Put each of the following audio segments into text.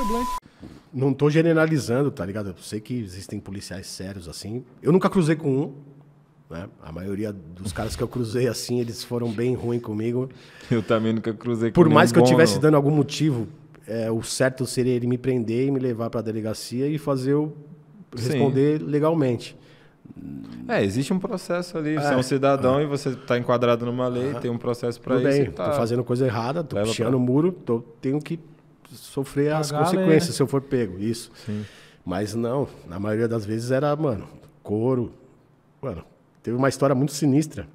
meu Não tô generalizando, tá ligado? Eu sei que existem policiais sérios assim. Eu nunca cruzei com um. Né? A maioria dos caras que eu cruzei assim, eles foram bem ruins comigo. Eu também nunca cruzei com Por mais que eu estivesse dando algum motivo, é, o certo seria ele me prender e me levar para a delegacia e fazer eu responder Sim. legalmente. É, existe um processo ali. Você é, é um cidadão é. e você está enquadrado numa lei, uhum. tem um processo para isso. Bem, tá... fazendo coisa errada, estou Leva o muro, tô, tenho que sofrer Pagar as consequências lei, né? se eu for pego, isso. Sim. Mas não, na maioria das vezes era, mano, couro. Mano, teve uma história muito sinistra.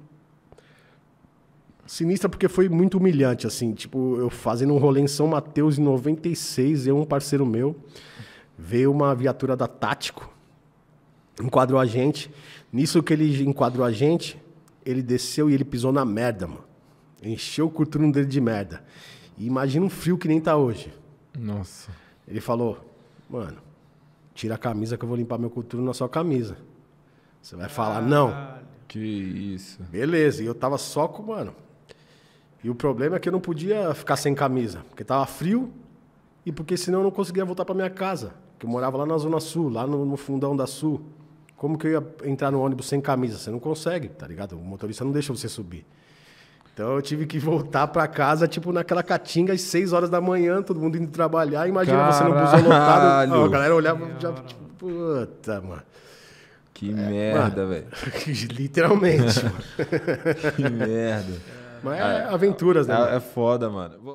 Sinistra porque foi muito humilhante, assim. Tipo, eu fazendo um rolê em São Mateus em 96, eu um parceiro meu, veio uma viatura da Tático enquadrou a gente. Nisso que ele enquadrou a gente, ele desceu e ele pisou na merda, mano. Encheu o coturno dele de merda. E imagina um frio que nem tá hoje. Nossa. Ele falou, mano, tira a camisa que eu vou limpar meu coturno na sua camisa. Você vai falar, ah, não. Que isso. Beleza, e eu tava só com, mano. E o problema é que eu não podia ficar sem camisa, porque tava frio e porque senão eu não conseguia voltar para minha casa, que eu morava lá na Zona Sul, lá no, no fundão da Sul. Como que eu ia entrar no ônibus sem camisa? Você não consegue, tá ligado? O motorista não deixa você subir. Então eu tive que voltar para casa, tipo, naquela catinga às 6 horas da manhã, todo mundo indo trabalhar. Imagina Caralho. você no busão lotado. a galera olhava já, tipo, puta, mano. Que é, merda, velho. Literalmente. que merda. Mas é, é aventuras, né? É, é foda, mano.